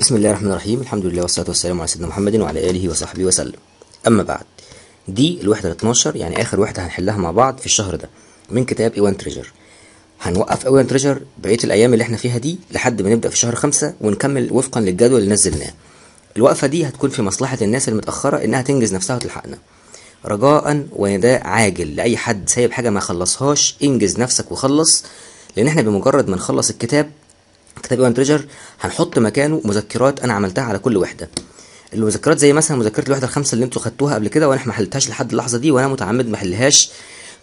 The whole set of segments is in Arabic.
بسم الله الرحمن الرحيم الحمد لله والصلاة والسلام على سيدنا محمد وعلى آله وصحبه وسلم أما بعد دي الوحدة 12 يعني آخر وحدة هنحلها مع بعض في الشهر ده من كتاب إيوان تريجر هنوقف إيوان تريجر بقية الأيام اللي احنا فيها دي لحد ما نبدأ في شهر خمسة ونكمل وفقا للجدول اللي نزلناه الوقفة دي هتكون في مصلحة الناس المتأخرة إنها تنجز نفسها وتلحقنا رجاء ونداء عاجل لأي حد سايب حاجة ما خلصهاش انجز نفسك وخلص لأن احنا بمجرد ما نخلص الكتاب كتاب ايوان تريجر هنحط مكانه مذكرات انا عملتها على كل وحده المذكرات زي مثلا مذكره الوحده الخمسه اللي انتوا خدتوها قبل كده وانا ما حلتهاش لحد اللحظه دي وانا متعمد ما احلهاش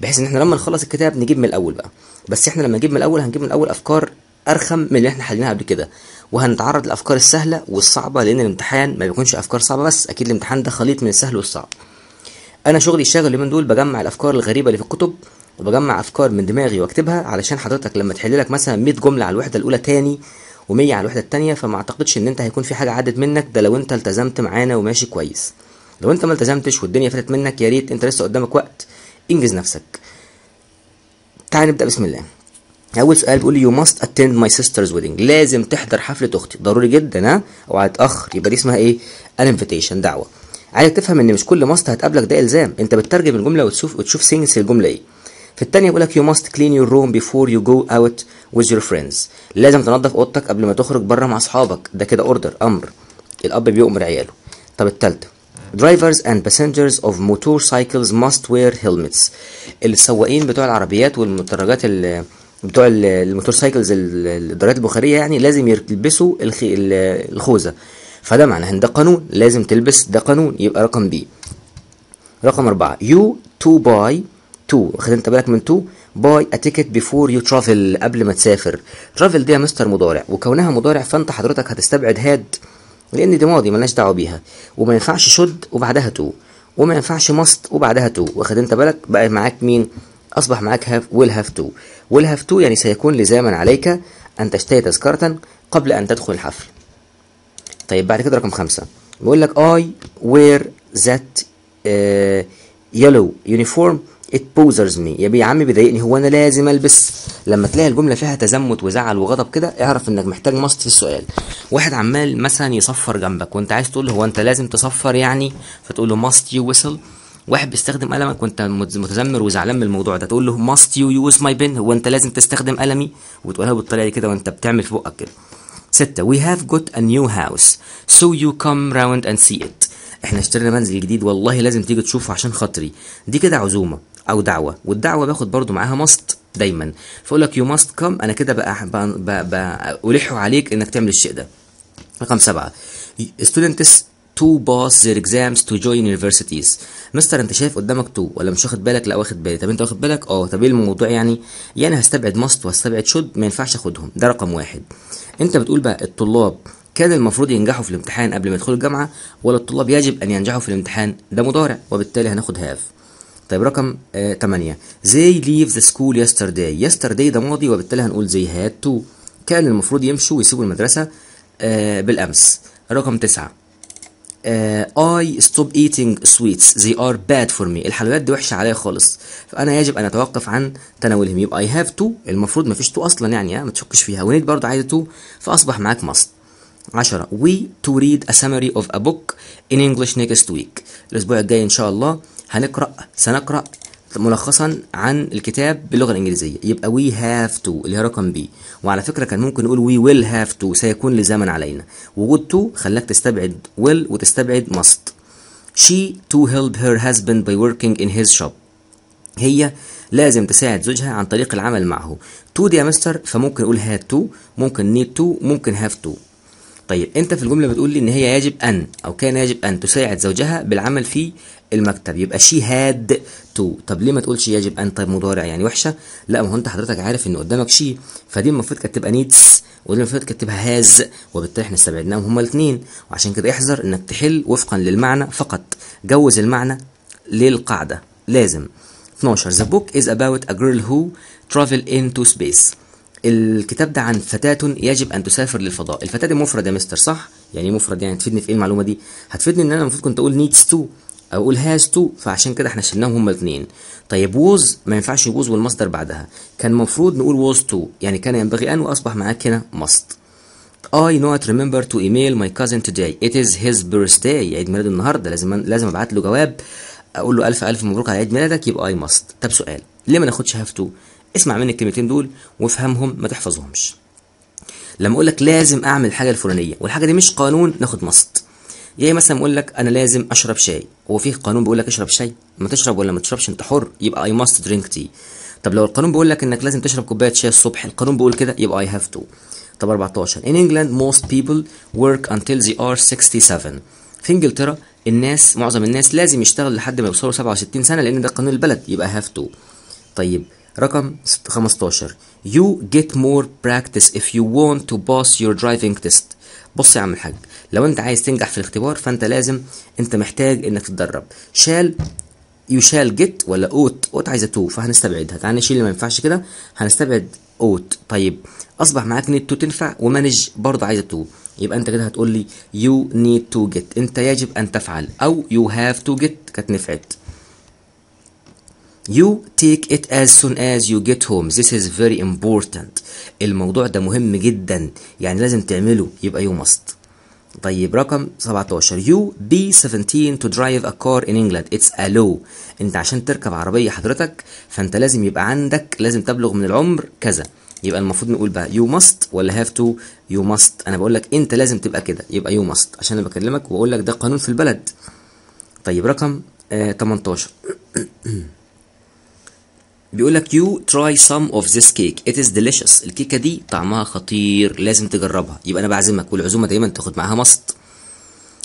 بحيث ان احنا لما نخلص الكتاب نجيب من الاول بقى بس احنا لما نجيب من الاول هنجيب من الاول افكار ارخم من اللي احنا حليناها قبل كده وهنتعرض للافكار السهله والصعبه لان الامتحان ما بيكونش افكار صعبه بس اكيد الامتحان ده خليط من السهل والصعب انا شغلي الشاغل اليومين دول بجمع الافكار الغريبه اللي في الكتب وبجمع افكار من دماغي واكتبها علشان حضرتك لما تحل لك مثلا 100 جمله على الوحده الاولى تاني و100 على الوحده التانية فما اعتقدش ان انت هيكون في حاجه عدت منك ده لو انت التزمت معانا وماشي كويس لو انت ما التزمتش والدنيا فاتت منك يا ريت انت لسه قدامك وقت انجز نفسك تعال نبدا بسم الله اول سؤال بيقول لي يو ماست اتند ماي سيسترز ويدنج لازم تحضر حفله اختي ضروري جدا ها اوعى تاخر يبقى دي اسمها ايه انفيتيشن دعوه عايزك تفهم ان مش كل ماست هتقابلك ده الزام انت بتترجم الجمله وتشوف وتشوف سينس الجمله ايه في الثانيه بيقول لك يو ماست كلين يور روم بيفور يو جو اوت ويز يور فريندز لازم تنظف اوضتك قبل ما تخرج بره مع اصحابك ده كده اوردر امر الاب بيؤمر عياله طب الثالثه drivers and passengers of motorcycles must wear helmets السواقين بتوع العربيات والمدرجات بتوع الموتورسايكلز الدرجات البخاريه يعني لازم يلبسوا الخوذه فده معناه ان ده قانون لازم تلبس ده قانون يبقى رقم بي رقم أربعة you to buy تو واخد انت بالك من تو باي ا تيكت بيفور يو ترافل قبل ما تسافر ترافل دي يا مستر مضارع وكونها مضارع فانت حضرتك هتستبعد هاد لان دي ماضي ملناش دعوه بيها وما ينفعش شد وبعدها تو وما ينفعش ماست وبعدها تو واخد انت بالك بقى معاك مين اصبح معاك هاف ويل هاف تو ويل هاف تو يعني سيكون لزاما عليك ان تشتري تذكره قبل ان تدخل الحفل طيب بعد كده رقم خمسة بيقول لك اي وير ذات يلو يونيفورم it bothers me يا بيه يا عم بيضايقني هو انا لازم البس لما تلاقي الجمله فيها تزمت وزعل وغضب كده اعرف انك محتاج مصد في السؤال واحد عمال مثلا يصفر جنبك وانت عايز تقول هو انت لازم تصفر يعني فتقول له must you whistle واحد بيستخدم قلمك وانت متذمر وزعلان من الموضوع ده تقول له must you use my pen هو انت لازم تستخدم قلمي وتقولها بالطريقه دي كده وانت بتعمل في بقك كده ستة we have got a new house so you come round and see it احنا اشترينا منزل جديد والله لازم تيجي تشوفه عشان خاطري دي كده عزومه او دعوه والدعوه باخد برضو معاها ماست دايما فاقول لك يو ماست كم انا كده بقى, بقى, بقى, بقى الح عليك انك تعمل الشيء ده رقم سبعة students to pass their exams to join universities مستر انت شايف قدامك تو ولا مش واخد بالك لا واخد بالي طب انت واخد بالك اه طب ايه الموضوع يعني يعني هستبعد ماست وهستبعد شود ما ينفعش اخدهم ده رقم واحد انت بتقول بقى الطلاب كان المفروض ينجحوا في الامتحان قبل ما يدخلوا الجامعه ولا الطلاب يجب ان ينجحوا في الامتحان ده مضارع وبالتالي هناخد هاف طيب رقم 8 آه، they leave the school yesterday yesterday ده ماضي وبالتالي هنقول they had to كان المفروض يمشوا ويسيبوا المدرسة آه، بالأمس رقم 9 آه، I stop eating sweets they are bad for me الحلويات دي وحشة عليا خالص فأنا يجب أن أتوقف عن تناولهم يبقى I have to المفروض مفيش to أصلا يعني ما تشكش فيها ونيت برضه عايزة to فأصبح معاك must 10 we to read a summary of a book in English next week الأسبوع الجاي إن شاء الله هنقرأ سنقرأ ملخصا عن الكتاب باللغه الانجليزيه يبقى وي هاف تو اللي هي رقم بي وعلى فكره كان ممكن نقول وي ويل هاف تو سيكون لزمن علينا وجود تو خلاك تستبعد ويل وتستبعد ماست شي تو هيلب هير husband باي working ان هيز شوب هي لازم تساعد زوجها عن طريق العمل معه تو دي يا مستر فممكن اقول هاد تو ممكن نيد تو ممكن هاف تو طيب انت في الجمله بتقول لي ان هي يجب ان او كان يجب ان تساعد زوجها بالعمل في المكتب يبقى شي هاد تو طب ليه ما تقولش يجب ان طيب مضارع يعني وحشه لا ما هو انت حضرتك عارف ان قدامك شي فدي المفروض كانت تبقى نيدس ودي المفروض كانت تبقى هاز وبالتالي احنا استبعدناهم هما الاثنين وعشان كده احذر انك تحل وفقا للمعنى فقط جوز المعنى للقاعده لازم 12 The book is about a girl who travel into space الكتاب ده عن فتاة يجب أن تسافر للفضاء الفتاة دي مفرد يا مستر صح؟ يعني مفرد يعني تفيدني في إيه المعلومة دي؟ هتفيدني إن أنا المفروض كنت أقول needs to او اقول هاز تو فعشان كده احنا شلناهم هما الاثنين طيب ووز ما ينفعش ووز والمصدر بعدها كان المفروض نقول ووز تو يعني كان ينبغي ان واصبح معاك هنا ماست I not remember to email my cousin today it is his birthday عيد ميلاده النهارده لازم لازم ابعت له جواب اقول له الف الف مبروك على عيد ميلادك يبقى اي ماست طب سؤال ليه ما ناخدش هاف تو اسمع مني الكلمتين دول وافهمهم ما تحفظهمش لما اقول لك لازم اعمل الحاجه الفلانيه والحاجه دي مش قانون ناخد ماست يعني مثلا بيقول لك انا لازم اشرب شاي هو في قانون بيقول لك اشرب شاي ما تشرب ولا ما تشربش انت حر يبقى اي ماست درينك تي طب لو القانون بيقول لك انك لازم تشرب كوبايه شاي الصبح القانون بيقول كده يبقى اي هاف تو طب 14 in England most people work until they are 67 في انجلترا الناس معظم الناس لازم يشتغل لحد ما يوصلوا 67 سنه لان ده قانون البلد يبقى هاف تو طيب رقم 15 you get more practice if you want to pass your driving test بص يا عم الحاج لو انت عايز تنجح في الاختبار فانت لازم انت محتاج انك تتدرب شال يشال جيت ولا اوت اوت عايزه تو فهنستبعدها تعالى نشيل اللي ما ينفعش كده هنستبعد اوت طيب اصبح معاك نيد تو تنفع ومانج برضه عايزه تو يبقى انت كده هتقول لي يو نيد تو جيت انت يجب ان تفعل او يو هاف تو جيت كانت نفعت You take it as soon as you get home. This is very important. الموضوع ده مهم جدا يعني لازم تعمله يبقى you must. طيب رقم 17 يو بي 17 تو درايف ا كار ان انجلاند اتس a law. انت عشان تركب عربيه حضرتك فانت لازم يبقى عندك لازم تبلغ من العمر كذا يبقى المفروض نقول بقى يو ماست ولا هاف تو يو ماست انا بقول لك انت لازم تبقى كده يبقى يو ماست عشان انا بكلمك واقول لك ده قانون في البلد طيب رقم آه 18 بيقول لك يو تراي سم اوف ذيس كيك ات از ديليشس الكيكه دي طعمها خطير لازم تجربها يبقى انا بعزمك والعزومه دايما تاخد معاها مصد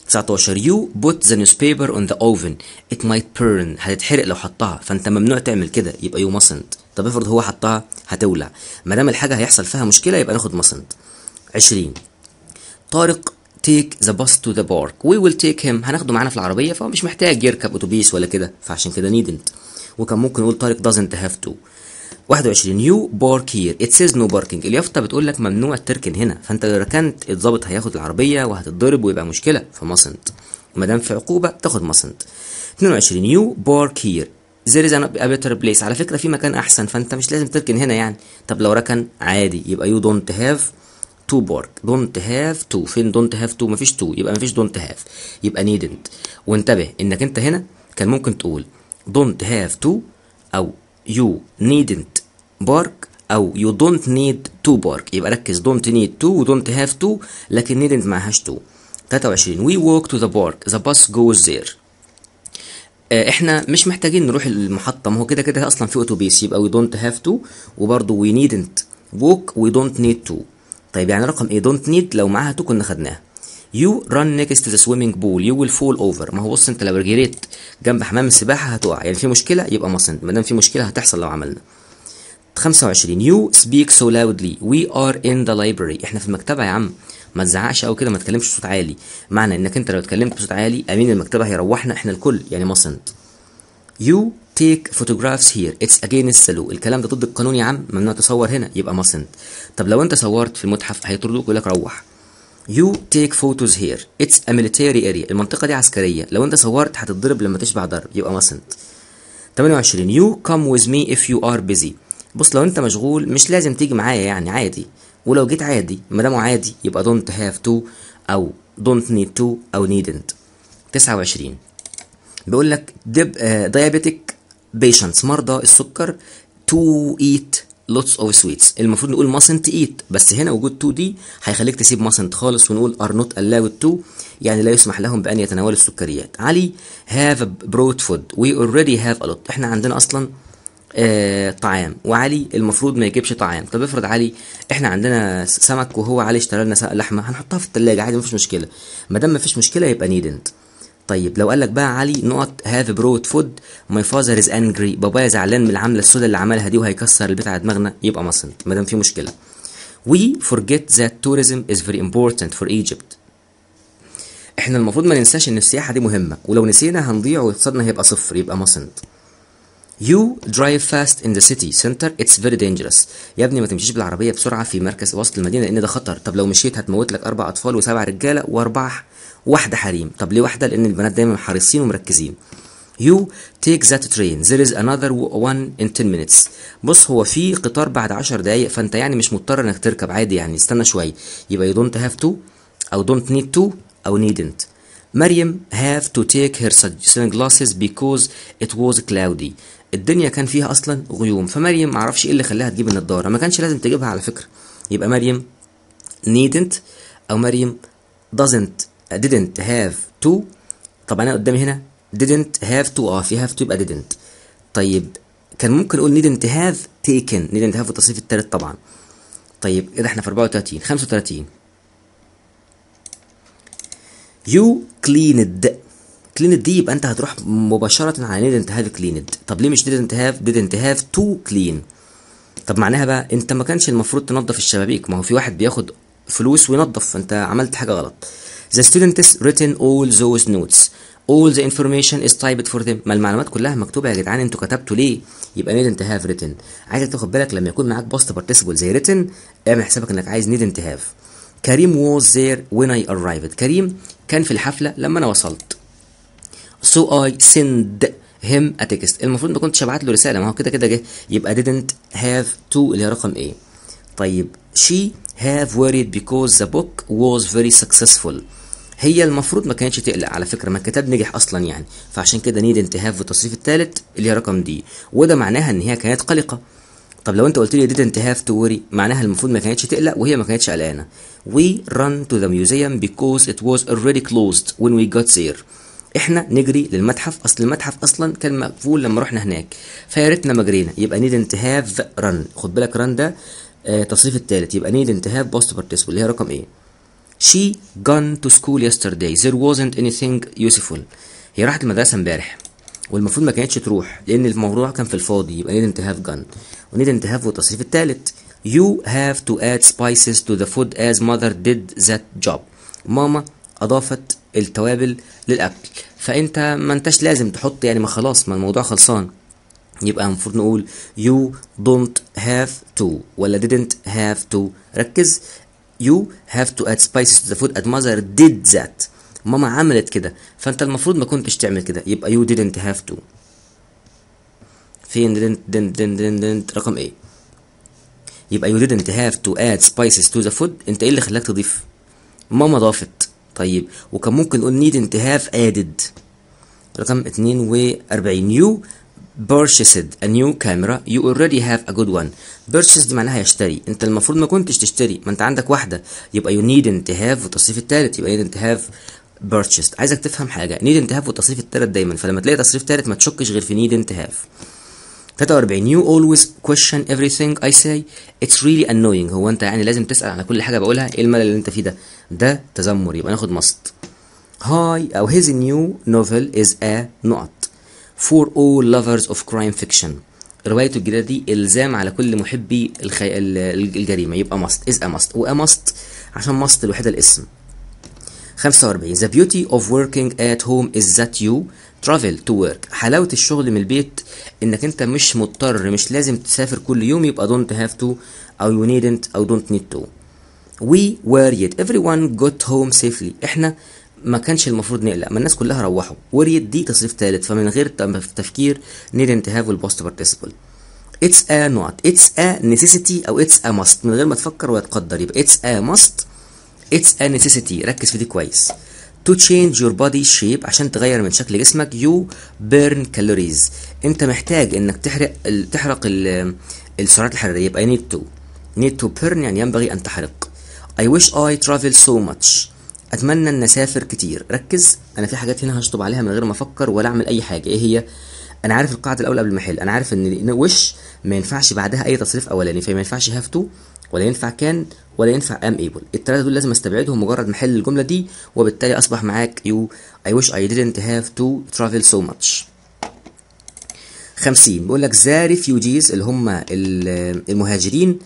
19 يو بوت ذا نيوز بيبر اون ذا اوفن ات مايت بيرن هتتحرق لو حطها فانت ممنوع تعمل كده يبقى يو مصنت طب افرض هو حطها هتولع ما دام الحاجه هيحصل فيها مشكله يبقى ناخد مصنت 20 طارق تيك ذا باص تو ذا بارك وي ويل تيك هيم هناخده معانا في العربيه فهو مش محتاج يركب اتوبيس ولا كده فعشان كده نيدنت وكان ممكن نقول طارق doesn't have to 21 يو بارك هير ات سيز نو باركينج اليافطه بتقول لك ممنوع تركن هنا فانت لو ركنت الضابط هياخد العربيه وهتتضرب ويبقى مشكله فمصنت ما دام في عقوبه تاخد مصنت 22 يو بارك هير there is a better place على فكره في مكان احسن فانت مش لازم تركن هنا يعني طب لو ركن عادي يبقى يو دونت هاف تو بارك دونت هاف تو فين دونت هاف تو مفيش تو يبقى مفيش دونت هاف يبقى نيدنت وانتبه انك انت هنا كان ممكن تقول don't have to أو you needn't bark أو you don't need to bark يبقى ركز don't need to و don't have to لكن needn't معهاش to 23 we walk to the park the bus goes there احنا مش محتاجين نروح المحطة ما هو كده كده اصلا في اتوبيس يبقى we don't have to وبرضه we needn't walk we don't need to طيب يعني رقم ايه don't need لو معاها to كنا خدناها يو ران نيكست ذا سويمنج بول يو ويل فول اوفر ما هو بص انت لو جريت جنب حمام السباحه هتقع يعني في مشكله يبقى مصنت ما دام في مشكله هتحصل لو عملنا 25 يو سبيك سو لاودلي وي ار ان ذا لايبرري احنا في المكتبه يا عم ما تزعقش او كده ما تكلمش بصوت عالي معنى انك انت لو اتكلمت بصوت عالي امين المكتبه هيروحنا احنا الكل يعني مصنت يو تيك photographs هير اتس against the law الكلام ده ضد القانون يا عم ممنوع تصور هنا يبقى mustn't طب لو انت صورت في المتحف هيطردوك يقول لك روح You take photos here. It's a military area. المنطقه دي عسكريه لو انت صورت هتتضرب لما تشبع ضرب يبقى mustn't. 28 You come with me if you are busy. بص لو انت مشغول مش لازم تيجي معايا يعني عادي ولو جيت عادي ما دام عادي يبقى don't have to او don't need to او needn't. 29 بيقول لك ديابيتك آه، بيشنتس مرضى السكر تو ايت lots of sweets المفروض نقول mustn't eat بس هنا وجود 2 دي هيخليك تسيب mustn't خالص ونقول are not allowed to يعني لا يسمح لهم بان يتناولوا السكريات علي have brought food we already have a lot احنا عندنا اصلا آه طعام وعلي المفروض ما يجيبش طعام طب افرض علي احنا عندنا سمك وهو علي اشترى لنا لحمه هنحطها في الثلاجه عادي مفيش مشكله ما دام مفيش مشكله يبقى نيدنت طيب لو قال لك بقى علي نقط هاف بروت فود ماي فازر از انجري بابايا زعلان من العمله السوداء اللي عملها دي وهيكسر البيت على دماغنا يبقى مصل ما دام في مشكله وي فورجيت ذات توريزم از فيري امبورتنت فور ايجيبت احنا المفروض ما ننساش ان السياحه دي مهمه ولو نسينا هنضيع واقتصادنا هيبقى صفر يبقى مصنت You drive fast in the city center it's very dangerous يا ابني ما تمشيش بالعربية بسرعة في مركز وسط المدينة لأن ده خطر طب لو مشيت هتموت لك أربع أطفال وسبع رجالة وأربع واحده حريم طب ليه واحده لان البنات دايما حريصين ومركزين You take that train there is another one in 10 minutes بص هو في قطار بعد 10 دقايق فانت يعني مش مضطر انك تركب عادي يعني استنى شويه يبقى you don't have to او don't need to او needn't مريم have to take her sunglasses because it was cloudy الدنيا كان فيها اصلا غيوم فمريم معرفش ايه اللي خلاها تجيب النضاره ما كانش لازم تجيبها على فكره يبقى مريم needn't او مريم doesn't didn't have to طب انا قدامي هنا didn't have to اه في have to يبقى didn't طيب كان ممكن اقول didn't have taken didn't have التصريف الثالث طبعا طيب كده احنا في 34 35 يو كليند كليند دي يبقى انت هتروح مباشره على didn't have cleaned طب ليه مش didn't have didn't have to clean طب معناها بقى انت ما كانش المفروض تنظف الشبابيك ما هو في واحد بياخد فلوس وينظف فانت عملت حاجه غلط The students written all those notes. All the information is typed for them. ما المعلومات كلها مكتوبة يا جدعان انتوا كتبتوا ليه؟ يبقى need to have written. عايزك تاخد بالك لما يكون معاك بوست بارتيسيبل زي written اعمل حسابك انك عايز need to have. كريم was there when I arrived. كريم كان في الحفلة لما أنا وصلت. So I send him a text. المفروض ما كنتش ابعت له رسالة ما هو كده كده جه يبقى didn't have to اللي هي رقم ايه. طيب she have worried because the book was very successful. هي المفروض ما كانتش تقلق على فكره ما الكتاب نجح اصلا يعني فعشان كده نيد انتهاء في التصنيف الثالث اللي هي رقم دي وده معناها ان هي كانت قلقه طب لو انت قلت لي هاف انتهاف وري معناها المفروض ما كانتش تقلق وهي ما كانتش قلقانه وي ران تو ذا ميوزيوم بيكوز ات واز اوريدي كلوزد وين وي جوت سير احنا نجري للمتحف اصل المتحف اصلا كان مقفول لما رحنا هناك فيا ريتنا ما جرينا يبقى نيد انتهاف ران خد بالك ران ده آه تصريف الثالث يبقى نيد انتهاف بوست بارتيسبل اللي هي رقم ايه she gone to school yesterday there wasn't anything useful هي راحت المدرسه امبارح والمفروض ما كانتش تروح لان الموضوع كان في الفاضي يبقى needn't have gone و needn't have والتصريف الثالث you have to add spices to the food as mother did that job ماما اضافت التوابل للاكل فانت ما انتش لازم تحط يعني ما خلاص ما الموضوع خلصان يبقى المفروض نقول you don't have to ولا didn't have to ركز you have to add spices to the food and mother did that ماما عملت كده فانت المفروض ما كنتش تعمل كده يبقى you didn't have to فين didn't didn't didn't, didn't رقم ايه يبقى you didn't have to add spices to the food انت ايه اللي خلاك تضيف ماما ضافت طيب وكان ممكن نقول need to have added رقم 42 you purchased a new camera you already have a good one purchased معناها يشتري انت المفروض ما كنتش تشتري ما انت عندك واحده يبقى you need to have والتصريف الثالث يبقى you needn't to have purchased عايزك تفهم حاجه need to have والتصريف الثالث دايما فلما تلاقي تصريف ثالث ما تشكش غير في need to have 43 you always question everything I say it's really annoying هو انت يعني لازم تسأل على كل حاجة بقولها ايه الملل اللي انت فيه ده ده تذمر يبقى ناخد مصط هاي او his new novel is a نقط for all lovers of crime fiction روايته الجديده دي الزام على كل محبي الخي... الجريمه يبقى ماست از ماست و ماست عشان ماست الوحيده الاسم 45 The beauty of working at home is that you travel to work حلاوة الشغل من البيت انك انت مش مضطر مش لازم تسافر كل يوم يبقى don't have to او you needn't او don't need to We were yet everyone got home safely احنا ما كانش المفروض نقلق ما الناس كلها روحوا وريت دي تصريف ثالث فمن غير تفكير انت هاف البوست بارتيسيبل اتس ا نوت اتس ا نيسيسيتي او اتس ا ماست من غير ما تفكر ويتقدر يبقى اتس ا ماست اتس ا نيسيسيتي ركز في دي كويس تو تشينج يور بودي شيب عشان تغير من شكل جسمك يو بيرن كالوريز انت محتاج انك تحرق تحرق السعرات الحراريه يبقى نيد تو نيد تو بيرن يعني ينبغي ان تحرق I wish I travel so much اتمنى ان اسافر كتير ركز انا في حاجات هنا هشطب عليها من غير ما افكر ولا اعمل اي حاجه ايه هي انا عارف القاعده الاول قبل ما احل انا عارف ان وش ما ينفعش بعدها اي تصريف اولاني فما ينفعش هاف تو ولا ينفع كان ولا ينفع ام ايبل الثلاثه دول لازم استبعدهم مجرد ما احل الجمله دي وبالتالي اصبح معاك يو اي وش اي didn't هاف تو ترافل سو ماتش 50 بيقول لك ذا ريفيوجيز اللي هم المهاجرين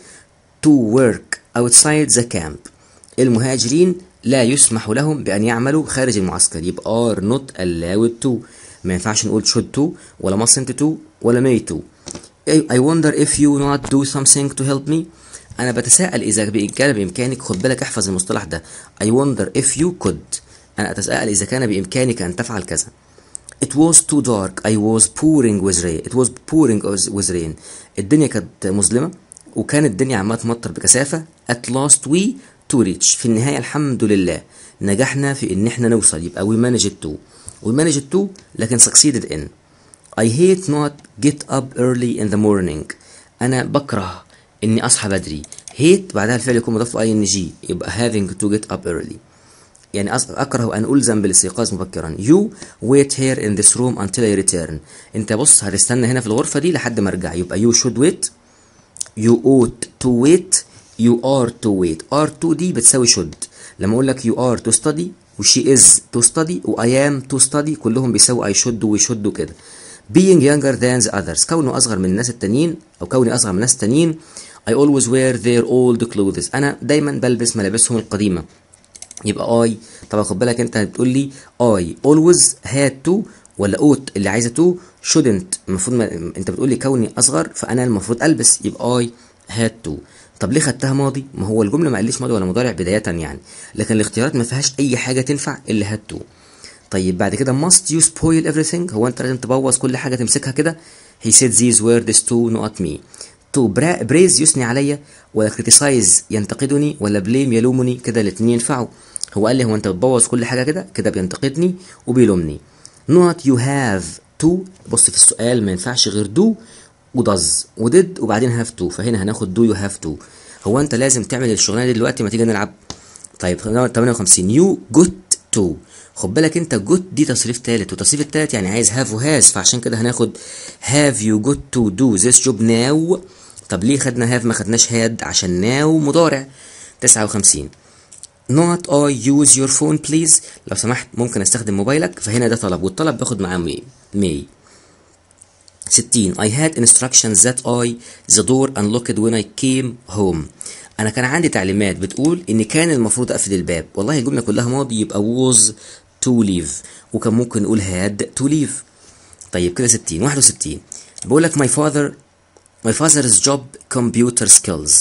تو ورك اوتسايد ذا كامب المهاجرين لا يسمح لهم بأن يعملوا خارج المعسكر يبقى are not allowed to ما ينفعش نقول should to ولا mustn't to ولا may to I wonder if you not do something to help me أنا بتساءل إذا كان بإمكانك خد بالك احفظ المصطلح ده I wonder if you could أنا أتساءل إذا كان بإمكانك أن تفعل كذا It was too dark I was pouring with rain It was pouring with rain الدنيا كانت مظلمة وكانت الدنيا عمالة تمطر بكثافة At last we تو ريتش في النهايه الحمد لله نجحنا في ان احنا نوصل يبقى وي مانجد تو وي مانجد تو لكن سكسيدد ان I hate not get up early in the morning أنا بكره إني أصحى بدري هيت بعدها الفعل يكون مضاف اي ان جي يبقى having to get up early يعني أكره أن ألزم بالاستيقاظ مبكرا you wait here in this room until I return أنت بص هتستنى هنا في الغرفة دي لحد ما أرجع يبقى you should wait you ought to wait you are to wait are to دي بتساوي should لما اقول لك you are to study وشي is to study و I am to study كلهم بيساوي I should و should وكده being younger than the others كونه اصغر من الناس التانيين او كوني اصغر من الناس التانيين I always wear their old clothes انا دايما بلبس ملابسهم القديمه يبقى I طب خد بالك انت بتقول لي I always had to ولا اوت اللي عايزه تو shouldn't المفروض ما... انت بتقول لي كوني اصغر فانا المفروض البس يبقى I had to طب ليه خدتها ماضي ما هو الجمله ما قاليش ماضي ولا مضارع بدايه يعني لكن الاختيارات ما فيهاش اي حاجه تنفع الا هات تو طيب بعد كده must you spoil everything هو انت لازم تبوظ كل حاجه تمسكها كده he said these words to not me تو praise يثني عليا ولا criticize ينتقدني ولا blame يلومني كده الاثنين ينفعوا هو قال لي هو انت بتبوظ كل حاجه كده كده بينتقدني وبيلومني not you have to بص في السؤال ما ينفعش غير do وداز وديد وبعدين هاف تو فهنا هناخد دو يو هاف تو هو انت لازم تعمل الشغلانه دي دلوقتي ما تيجي نلعب طيب 58 يو جوت تو خد بالك انت جوت دي تصريف ثالث والتصريف الثالث يعني عايز هاف وهاز فعشان كده هناخد هاف يو جوت تو دو ذيس جوب ناو طب ليه خدنا هاف ما خدناش هاد عشان ناو مضارع 59 not I use your phone please لو سمحت ممكن استخدم موبايلك فهنا ده طلب والطلب باخد معاه مي, مي. 60 I had instructions that I the door unlocked when I came home انا كان عندي تعليمات بتقول ان كان المفروض اقفل الباب والله الجمله كلها ماضي يبقى was to leave وكان ممكن نقول had to leave طيب كده 60 61 بقول لك my father my father's job computer skills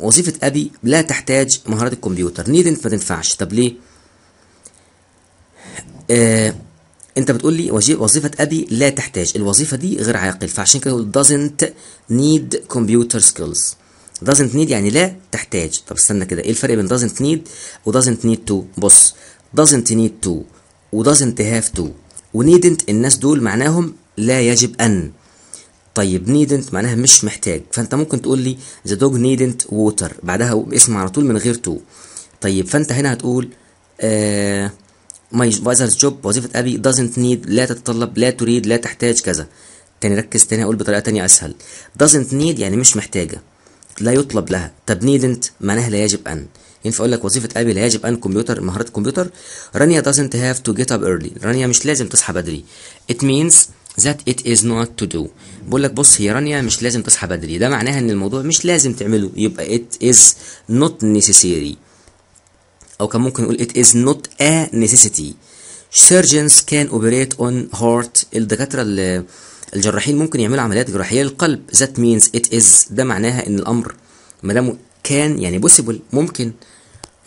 وظيفة أبي لا تحتاج مهارات الكمبيوتر needn't ما تنفعش طب ليه؟ آه انت بتقول لي وظيفه ابي لا تحتاج الوظيفه دي غير عاقل فعشان كده doesn't need computer skills doesn't need يعني لا تحتاج طب استنى كده ايه الفرق بين doesn't need و doesn't need to بص doesn't need to و doesn't have to و needn't الناس دول معناهم لا يجب ان طيب needn't معناها مش محتاج فانت ممكن تقول لي the dog needn't water بعدها اسم على طول من غير to طيب فانت هنا هتقول آه ماي فايزرز جوب وظيفه ابي doesn't need لا تتطلب لا تريد لا تحتاج كذا تاني ركز تاني اقول بطريقه تانية اسهل doesn't need يعني مش محتاجه لا يطلب لها طب needn't معناها لا يجب ان ينفع اقول لك وظيفه ابي لا يجب ان كمبيوتر مهارات كمبيوتر رانيا doesn't have to get up early رانيا مش لازم تصحى بدري it means that it is not to do بقول لك بص هي رانيا مش لازم تصحى بدري ده معناها ان الموضوع مش لازم تعمله يبقى it is not necessary أو كان ممكن نقول it is not a necessity surgeons can operate on heart الدكاترة الجراحين ممكن يعملوا عمليات جراحية للقلب that means it is ده معناها إن الأمر ما دام كان يعني possible ممكن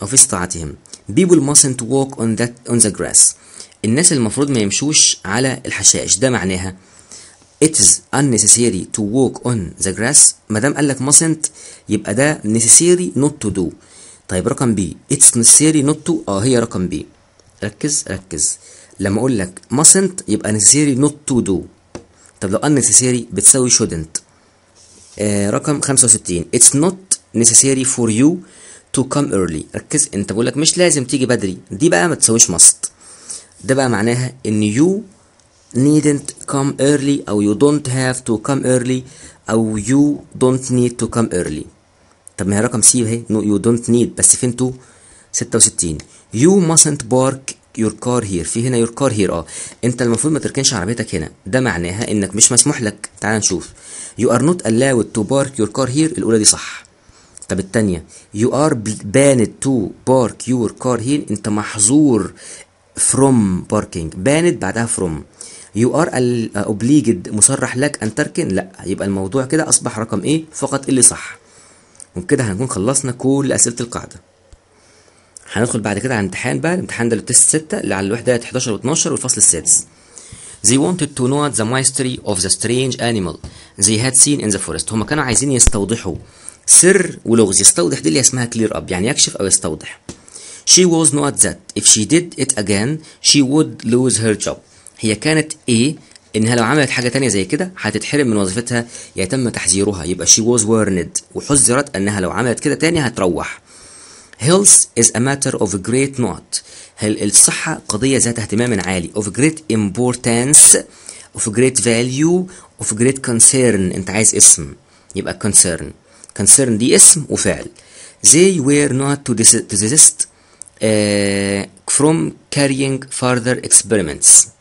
أو في استطاعتهم people mustn't walk on that on the grass الناس المفروض ما يمشوش على الحشائش ده معناها it is unnecessary to walk on the grass ما دام قال لك mustn't يبقى ده necessary not to do طيب رقم بي اتس نسيري نوت تو اه هي رقم بي ركز ركز لما اقول لك mustn't يبقى نسيري نوت تو دو طب لو unnecessary بتساوي shouldn't آه رقم 65 it's not necessary for you to come early ركز انت بقول لك مش لازم تيجي بدري دي بقى ما تساويش must ده بقى معناها ان you needn't come early او you don't have to come early او you don't need to come early طب ما هي رقم سي اهي نو يو دونت نيد بس فين تو 66 يو ماسنت بارك يور كار هير في هنا يور كار هير اه انت المفروض ما تركنش عربيتك هنا ده معناها انك مش مسموح لك تعال نشوف يو ار نوت الاود تو بارك يور كار هير الاولى دي صح طب الثانيه يو ار باند تو بارك يور كار هير انت محظور فروم باركينج باند بعدها فروم يو ار اوبليجد مصرح لك ان تركن لا يبقى الموضوع كده اصبح رقم ايه فقط اللي صح وبكده هنكون خلصنا كل اسئله القاعده هندخل بعد كده على الامتحان بقى الامتحان ده للتست 6 اللي على الوحده 11 و12 والفصل السادس They wanted to know the mystery of the strange animal they had seen in the forest هما كانوا عايزين يستوضحوا سر ولغز يستوضح دي اللي اسمها clear up يعني يكشف او يستوضح She was not that if she did it again she would lose her job هي كانت ايه انها لو عملت حاجه تانية زي كده هتتحرم من وظيفتها يتم تحذيرها يبقى she was warned وحذرت انها لو عملت كده تاني هتروح health is a matter of great not الصحه قضيه ذات اهتمام عالي of great importance of great value of great concern انت عايز اسم يبقى concern concern دي اسم وفعل they were not to desist uh, from carrying further experiments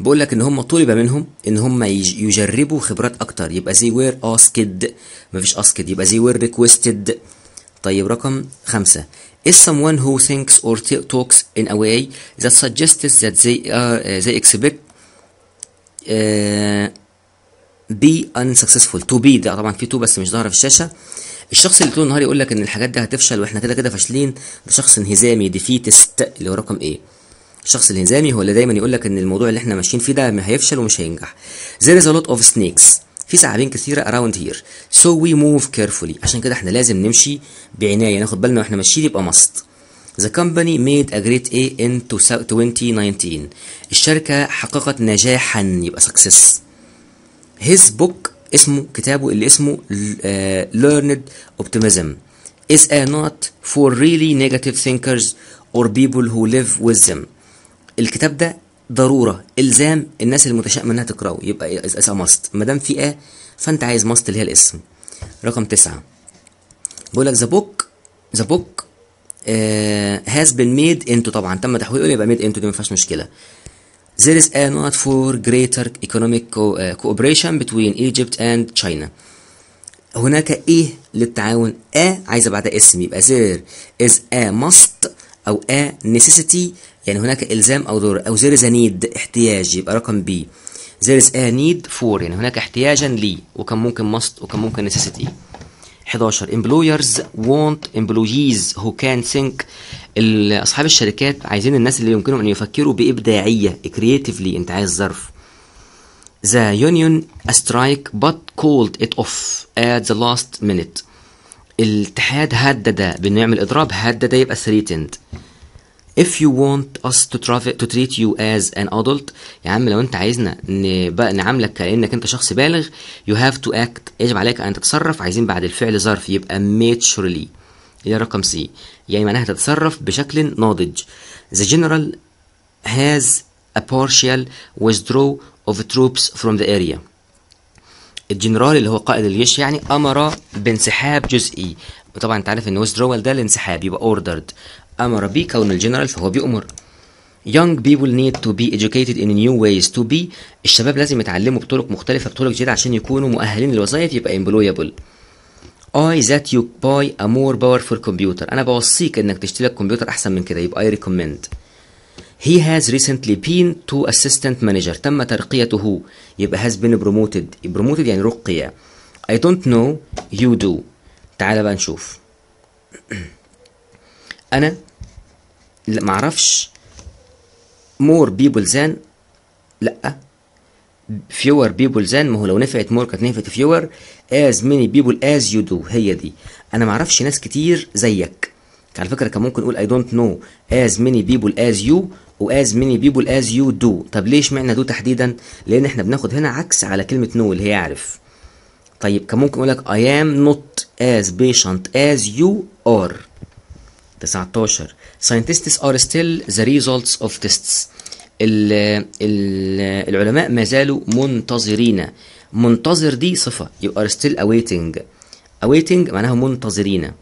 بقول لك ان هم طلب منهم ان هم يجربوا خبرات اكتر يبقى زي وير اسكد مفيش اسكد يبقى زي وير ريكويستد طيب رقم خمسة is someone who thinks or talks in a way that suggests that they are uh, they expect uh, be unsuccessful to be ده طبعا في تو بس مش ظاهره في الشاشه الشخص اللي طول النهار يقول لك ان الحاجات دي هتفشل واحنا كده كده فاشلين ده شخص انهزامي ديفيتست اللي هو رقم ايه الشخص الهنزامي هو اللي دايما يقول لك ان الموضوع اللي احنا ماشيين فيه ده هيفشل ومش هينجح there is a lot of snakes في ثعابين كثيرة around here so we move carefully عشان كده احنا لازم نمشي بعناية ناخد بالنا واحنا ماشيين يبقى مصد The company made a great A in 2019 الشركة حققت نجاحا يبقى success His book اسمه كتابه اللي اسمه آه، Learned Optimism is a not for really negative thinkers or people who live with them الكتاب ده ضروره الزام الناس المتشائمه انها تقراه يبقى إذا ماست ما دام في ا فانت عايز ماست اللي هي الاسم رقم تسعة بيقول لك ذا بوك ذا بوك هاز بين ميد انتو طبعا تم تحويله يبقى ميد انتو دي ما فيهاش مشكله There is a not for greater economic co uh, cooperation between Egypt and China. هناك إيه للتعاون ا عايزة بعدها اسم يبقى there is a must أو a necessity يعني هناك إلزام أو ضرر أو زيرز نيد احتياج يبقى رقم B زيرز ا آه، نيد فور يعني هناك احتياجا لي وكان ممكن ماست وكان ممكن نسيستي 11 employers want employees who can think اصحاب الشركات عايزين الناس اللي يمكنهم ان يفكروا بابداعيه creatively انت عايز ظرف The union a strike but called it off at the last minute الاتحاد هدد بانه يعمل اضراب هدد يبقى threatened if you want us to travel to treat you as an adult يا عم لو انت عايزنا نبقى نعاملك كانك انت شخص بالغ you have to act يجب عليك ان تتصرف عايزين بعد الفعل ظرف يبقى maturely ده إيه رقم سي يعني معناها تتصرف بشكل ناضج the general has a partial withdraw of troops from the area الجنرال اللي هو قائد الجيش يعني امر بانسحاب جزئي وطبعا انت عارف ان withdrawal ده الانسحاب يبقى ordered أمر بي كون الجنرال فهو بيأمر young people need to be educated in new ways to be الشباب لازم يتعلموا بطرق مختلفة بطرق جديدة عشان يكونوا مؤهلين للوظائف يبقى employable I that you buy a more powerful computer أنا بوصيك إنك تشتري لك كمبيوتر أحسن من كده يبقى I recommend He has recently been to assistant manager تم ترقيته يبقى has been promoted promoted يعني رقية I don't know you do تعال بقى نشوف انا معرفش مور بيبل زان لا فيور بيبل زان ما هو لو نفعت مور كانت نفعت فيور از ميني بيبل از يو دو هي دي انا معرفش ناس كتير زيك على فكره كان ممكن اقول اي دونت نو از ميني بيبل از يو as ميني بيبل از يو دو طب ليش معنى دو تحديدا لان احنا بناخد هنا عكس على كلمه نو اللي هي عارف طيب كان ممكن اقول لك I am not as patient as you are 19 scientists are still the results of tests ال ال العلماء ما زالوا منتظرين منتظر دي صفة you are still awaiting awaiting معناها منتظرين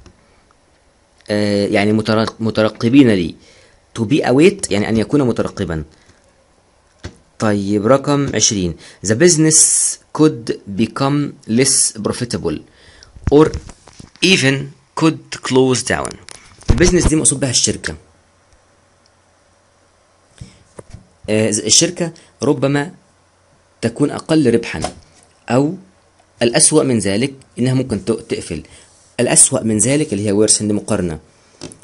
يعني مترقبين لي to be await يعني أن يكون مترقبا طيب رقم 20 the business could become less profitable or even could close down البيزنس دي مقصود بها الشركة آه، الشركة ربما تكون أقل ربحا أو الأسوأ من ذلك إنها ممكن تقفل الأسوأ من ذلك اللي هي عند مقارنة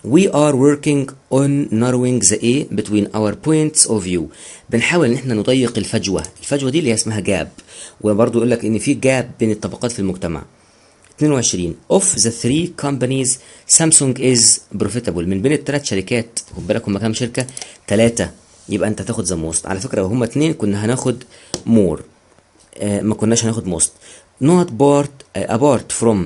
We are working on narrowing the A between our points of view. بنحاول ان احنا نضيق الفجوه، الفجوه دي اللي هي اسمها جاب وبرضه يقول لك ان في جاب بين الطبقات في المجتمع. 22 اوف ذا 3 كومبانيز سامسونج از بروفيتابل من بين الثلاث شركات خد بالك هم كام شركه ثلاثه يبقى انت هتاخد ذا موست على فكره لو هم اثنين كنا هناخد مور آه ما كناش هناخد موست not part ابارت apart from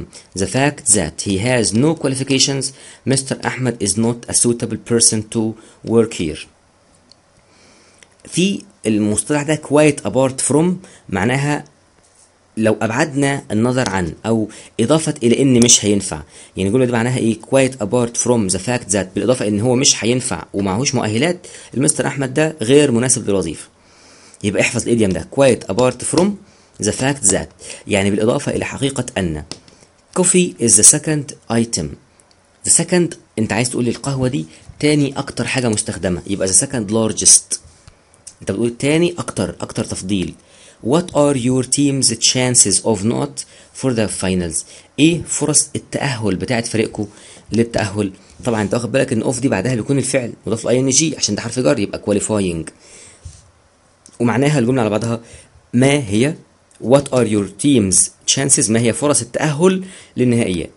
the fact that he has no qualifications Mr. Ahmed is not a suitable person to work here في المصطلح ده كوايت apart from معناها لو ابعدنا النظر عن او اضافه الى ان مش هينفع يعني الجمله دي معناها ايه كويت ابارت فروم ذا فاكت ذات بالاضافه ان هو مش هينفع ومعهوش مؤهلات المستر احمد ده غير مناسب للوظيفه يبقى احفظ الايديوم ده كويت ابارت فروم ذا فاكت ذات يعني بالاضافه الى حقيقه ان كوفي از ذا سكند ايتم ذا سكند انت عايز تقول القهوه دي تاني اكتر حاجه مستخدمه يبقى ذا سكند لارجست انت بتقول تاني اكتر اكتر تفضيل What are your team's chances of not for the finals ايه فرص التأهل بتاعت فريقكم للتأهل طبعا انت واخد بالك ان اوف دي بعدها بيكون الفعل مضاف لاي ان جي عشان ده حرف جر يبقى كواليفاينج ومعناها الجملة على بعضها ما هي what are your team's chances ما هي فرص التأهل للنهائيات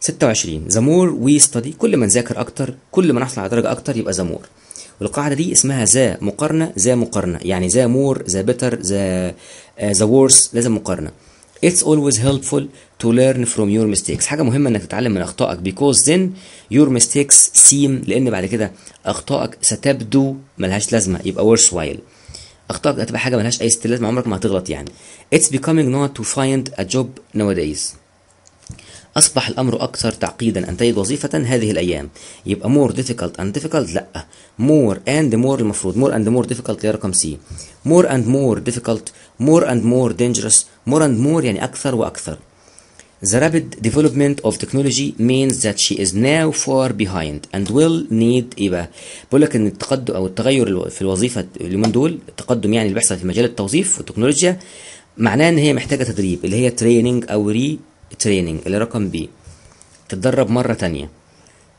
26 the more we study كل ما نذاكر اكتر كل ما نحصل على درجة اكتر يبقى the more والقاعدة دي اسمها ذا مقارنة ذا مقارنة يعني ذا مور ذا بيتر ذا آه، ذا وورس لازم مقارنة It's always helpful to learn from your mistakes حاجة مهمة انك تتعلم من اخطائك because then your mistakes seem لان بعد كده اخطائك ستبدو ملهاش لازمة يبقى worse while. اخطائك هتبقى حاجة ملهاش اي لازمة عمرك ما هتغلط يعني It's becoming not to find a job nowadays أصبح الأمر أكثر تعقيدا أن تجد وظيفة هذه الأيام يبقى more difficult and difficult لأ more and more المفروض more and more difficult هي رقم سي more and more difficult more and more dangerous more and more يعني أكثر وأكثر The rapid development of technology means that she is now far behind and will need ايه بقى؟ بقول لك ان التقدم او التغير في الوظيفه اليومين دول التقدم يعني اللي بيحصل في مجال التوظيف والتكنولوجيا معناه ان هي محتاجه تدريب اللي هي تريننج او ري training اللي رقم بي تتدرب مرة تانية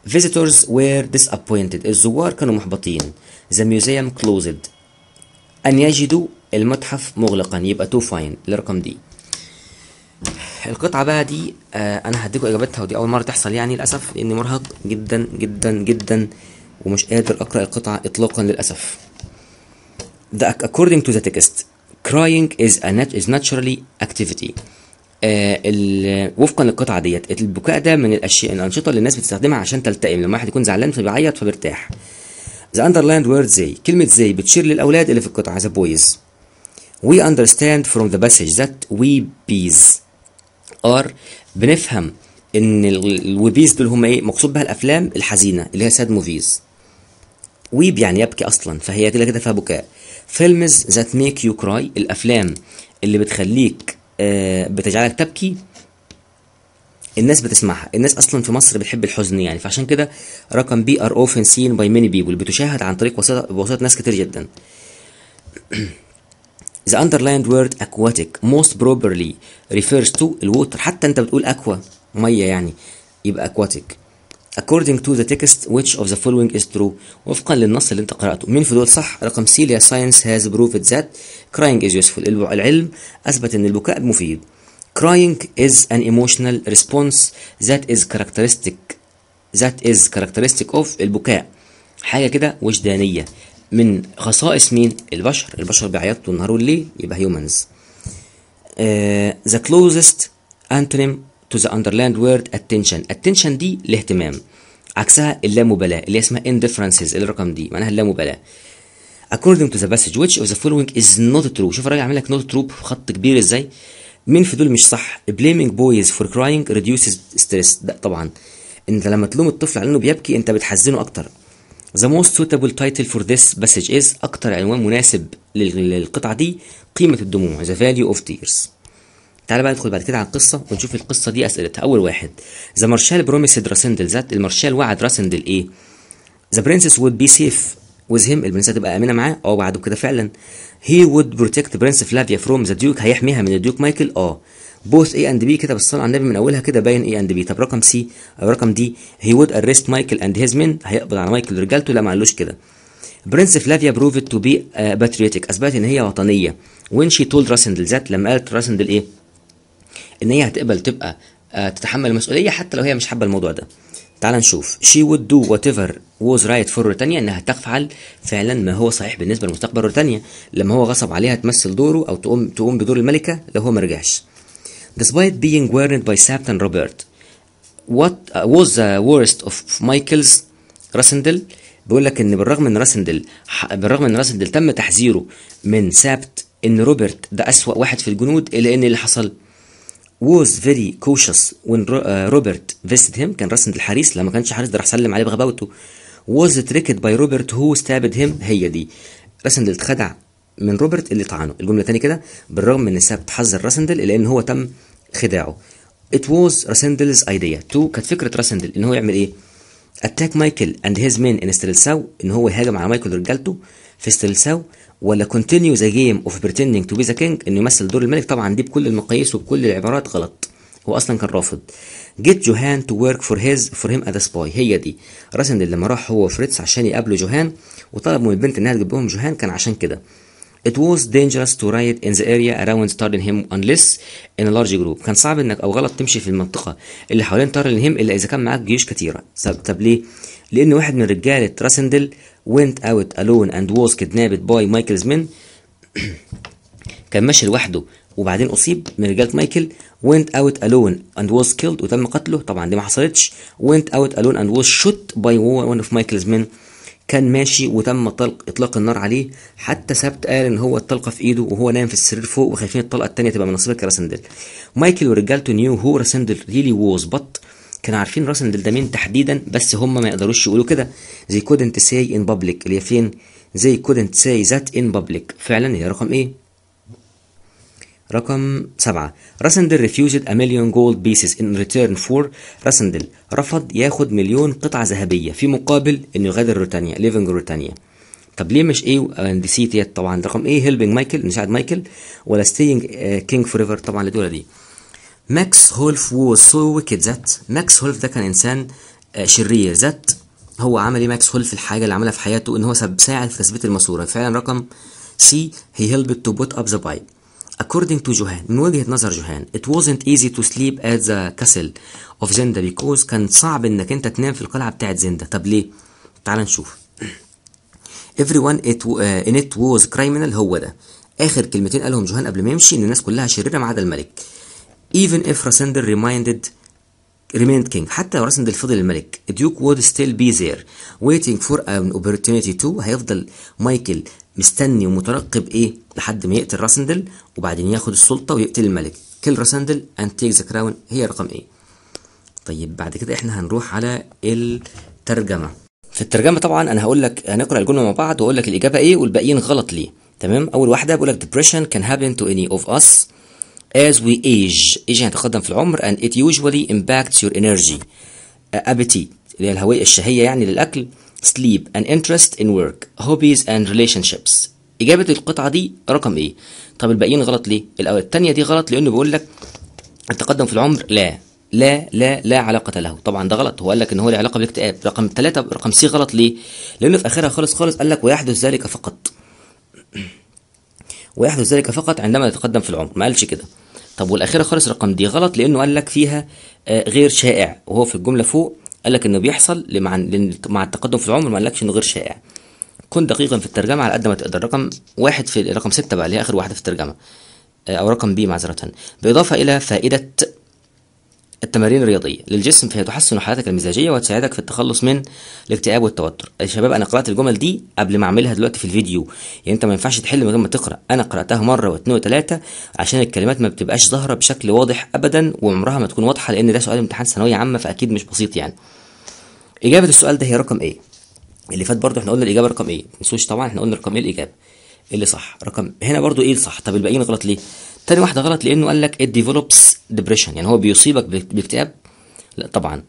visitors were disappointed الزوار كانوا محبطين the museum closed أن يجدوا المتحف مغلقا يبقى تو فاين الرقم دي القطعة بقى دي آه أنا هديكوا إجابتها ودي أول مرة تحصل يعني للأسف لأني مرهق جدا جدا جدا ومش قادر أقرأ القطعة إطلاقا للأسف The according to the text crying is a nat is naturally activity آه وفقا للقطعه ديت البكاء ده من الاشياء الانشطه اللي الناس بتستخدمها عشان تلتئم لما واحد يكون زعلان فبيعيط فبيرتاح ذا اندرلايند وورد زي كلمه زي بتشير للاولاد اللي في القطعه ذا بويز وي اندرستاند فروم ذا باسج ذات وي بيز ار بنفهم ان الويبيز دول هم ايه مقصود بها الافلام الحزينه اللي هي ساد موفيز ويب يعني يبكي اصلا فهي كده كده فيها بكاء فيلمز ذات ميك يو كراي الافلام اللي بتخليك آه، بتجعلك تبكي الناس بتسمعها الناس اصلا في مصر بتحب الحزن يعني فعشان كده رقم بي ار اوفن سين باي ميني بيبول بتشاهد عن طريق وسط ناس كتير جدا The underlined word aquatic most properly refers to الووتر حتى انت بتقول اكوا ميه يعني يبقى aquatic according to the text which of the following is true وفقا للنص اللي انت قرأته مين في دول صح رقم سي يا science has proved that crying is useful العلم أثبت أن البكاء مفيد crying is an emotional response that is characteristic that is characteristic of البكاء حاجة كده وجدانية من خصائص مين البشر البشر بيعيطوا النهار والليل يبقى humans uh, the closest antonym to the underlined word attention attention دي الاهتمام عكسها اللامبالاة اللي اسمها indifferences الرقم دي معناها اللامبالاة according to the passage which of the following is not true شوف الراجل عامل لك not true بخط كبير ازاي مين في دول مش صح blaming boys for crying reduces stress ده طبعا انت لما تلوم الطفل على انه بيبكي انت بتحزنه اكتر the most suitable title for this passage is اكتر عنوان مناسب للقطعه دي قيمه الدموع the value of tears تعال بقى ندخل بعد كده على القصه ونشوف القصه دي اسئلتها اول واحد ذا مارشال بروميسد راسندل ذات المارشال وعد راسندل ايه ذا برنسس وود بي سيف وذ هيم البرنسس هتبقى امنه معاه اه وعده كده فعلا هي وود بروتكت برنس فلافيا فروم ذا ديوك هيحميها من الديوك مايكل اه بوث اي اند بي كده بالصلاه على النبي من اولها كده باين اي اند بي طب رقم سي او رقم دي هي وود ارست مايكل اند هيز مين هيقبض على مايكل رجالته لا ما قالوش كده برنس فلافيا بروفت تو بي باتريوتيك اثبتت ان هي وطنيه وين شي تولد راسندل ذات لما قالت راسندل ايه ان هي هتقبل تبقى آه، تتحمل المسؤوليه حتى لو هي مش حابه الموضوع ده تعال نشوف she would do whatever was right for روتانيا انها تفعل فعلا ما هو صحيح بالنسبه لمستقبل روتانيا لما هو غصب عليها تمثل دوره او تقوم تقوم بدور الملكه لو هو ما رجعش despite being warned by سابتن روبرت what uh, was the worst of مايكلز راسندل بيقول لك ان بالرغم ان راسندل بالرغم ان راسندل تم تحذيره من سابت ان روبرت ده اسوأ واحد في الجنود الا ان اللي حصل was very cautious when uh, Robert visited him كان رسمة الحارس لما كانش حارس ده راح سلم عليه بغباوته was tricked by Robert who stabbed him هي دي راسندل اتخدع من روبرت اللي طعنه الجمله الثانيه كده بالرغم من ساب تحذر راسندل ان هو تم خداعه it was راسندلز idea تو كانت فكره راسندل ان هو يعمل ايه attack مايكل and his men in استلساو ان هو يهاجم على مايكل ورجالته في استلساو ولا كونتينيو ذا game of pretending to be the king انه يمثل دور الملك طبعا دي بكل المقاييس وبكل العبارات غلط هو اصلا كان رافض get جوهان to work for his for him as a هي دي راسن لما راح هو فريتس عشان يقابلوا جوهان وطلب من البنت انها تجيب لهم جوهان كان عشان كده It was dangerous to ride in the area around Tarlenheim unless in a large group. كان صعب انك او غلط تمشي في المنطقة اللي حوالين تارلنهيم الا اذا كان معاك جيوش كتيرة. طب ليه؟ لان واحد من رجالة راسندل went out alone and was kidnapped by Michael's men كان ماشي لوحده وبعدين اصيب من رجاله مايكل went out alone and was killed وتم قتله طبعا دي ما حصلتش went out alone and was shot by one of Michael's men كان ماشي وتم طلق اطلاق النار عليه حتى سبت قال ان هو الطلقه في ايده وهو نايم في السرير فوق وخايفين الطلقه الثانيه تبقى من نصيبك يا راسندل مايكل ورجالته نيو هو راسندل ريلي ووز بط كانوا عارفين راسندل ده مين تحديدا بس هم ما يقدروش يقولوا كده they couldn't say in public اللي هي فين they couldn't say that in public فعلا هي رقم ايه رقم سبعة راسندل ريفيوزد ا مليون جولد بيسز ان ريتيرن فور راسندل رفض ياخد مليون قطعة ذهبية في مقابل انه يغادر روتانيا ليفنج روتانيا طب ليه مش ايه اند سي طبعا رقم ايه هيلبنج مايكل نساعد مايكل ولا ستينج كينج فور ايفر طبعا الدولة دي ماكس هولف was ويكيد ذات ماكس هولف ده كان انسان آه، شرير ذات هو عمل ايه ماكس هولف الحاجه اللي عملها في حياته ان هو ساعد في تثبيت الماسوره فعلا رقم سي هي هيلب تو بوت اب ذا بايب According to جوهان من وجهة نظر جوهان it wasn't easy to sleep at the castle of زندا because كان صعب انك انت تنام في القلعة بتاعة زندا طب ليه؟ تعال نشوف everyone it, uh, in it was criminal هو ده آخر كلمتين قالهم جوهان قبل ما يمشي ان الناس كلها شريرة ما عدا الملك even if Rasindel reminded remained king حتى لو راسندل فضل الملك ديوك وود ستيل بي زير ويتنج فور ان opportunity تو هيفضل مايكل مستني ومترقب ايه لحد ما يقتل راسندل وبعدين ياخد السلطه ويقتل الملك كل راسندل اند تيك ذا كراون هي رقم ايه طيب بعد كده احنا هنروح على الترجمه في الترجمه طبعا انا هقول لك هنقرا الجمله مع بعض واقول لك الاجابه ايه والباقيين غلط ليه تمام اول واحده بقول لك depression can happen to any of us as we age age هنتقدم في العمر and it usually impacts your energy uh, appetite اللي هي الهوية الشهية يعني للأكل sleep and interest in work hobbies and relationships إجابة القطعة دي رقم إيه طب الباقيين غلط ليه التانية دي غلط لأنه بيقول لك التقدم في العمر لا لا لا لا علاقة له طبعا ده غلط هو قال لك ان هو له علاقة بالاكتئاب رقم ثلاثة رقم سي غلط ليه لأنه في آخرها خالص خالص قال لك ويحدث ذلك فقط ويحدث ذلك فقط عندما نتقدم في العمر ما قالش كده طب والاخيره خالص رقم دي غلط لانه قال لك فيها آه، غير شائع وهو في الجمله فوق قال لك انه بيحصل مع التقدم في العمر ما قالكش انه غير شائع كن دقيقا في الترجمه على قد ما تقدر رقم واحد في رقم ستة بقى اللي هي اخر واحده في الترجمه آه، او رقم بي معذره بالاضافه الى فائده التمارين الرياضية للجسم فهي تحسن حالتك المزاجية وتساعدك في التخلص من الاكتئاب والتوتر يا شباب أنا قرأت الجمل دي قبل ما أعملها دلوقتي في الفيديو يعني أنت ما ينفعش تحل من غير ما تقرأ أنا قرأتها مرة واتنين وتلاتة عشان الكلمات ما بتبقاش ظاهرة بشكل واضح أبدا وعمرها ما تكون واضحة لأن ده سؤال امتحان ثانوية عامة فأكيد مش بسيط يعني إجابة السؤال ده هي رقم إيه؟ اللي فات برضه احنا قلنا الإجابة رقم إيه؟ ما تنسوش طبعا احنا قلنا رقم إيه الإجابة اللي صح رقم هنا برضو ايه الصح طب الباقيين غلط ليه تاني واحده غلط لانه قال لك ات ديفلوبس ديبريشن يعني هو بيصيبك باكتئاب لا طبعا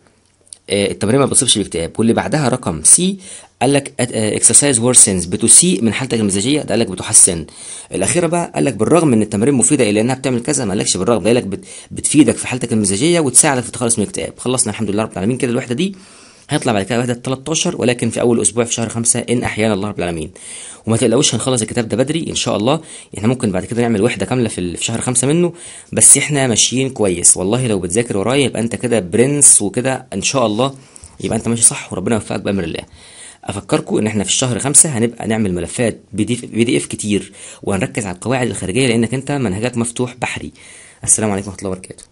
آه، التمرين ما بيصيبش باكتئاب واللي بعدها رقم سي قال لك اكسرسايز آه، ورسنز بتسيء من حالتك المزاجيه ده قال لك بتحسن الاخيره بقى قال لك بالرغم ان التمارين مفيده الا انها بتعمل كذا ما قالكش بالرغم ده قال لك بتفيدك في حالتك المزاجيه وتساعدك في التخلص من الاكتئاب خلصنا الحمد لله رب العالمين كده الوحده دي هيطلع بعد كده وحده 13 ولكن في اول اسبوع في شهر 5 ان احيانا الله رب العالمين وما تقلقوش هنخلص الكتاب ده بدري ان شاء الله احنا ممكن بعد كده نعمل وحده كامله في شهر 5 منه بس احنا ماشيين كويس والله لو بتذاكر ورايا يبقى انت كده برنس وكده ان شاء الله يبقى انت ماشي صح وربنا يوفقك بامر الله افكركم ان احنا في الشهر خمسة هنبقى نعمل ملفات بي دي اف كتير وهنركز على القواعد الخارجيه لانك انت منهجك مفتوح بحري السلام عليكم ورحمه الله وبركاته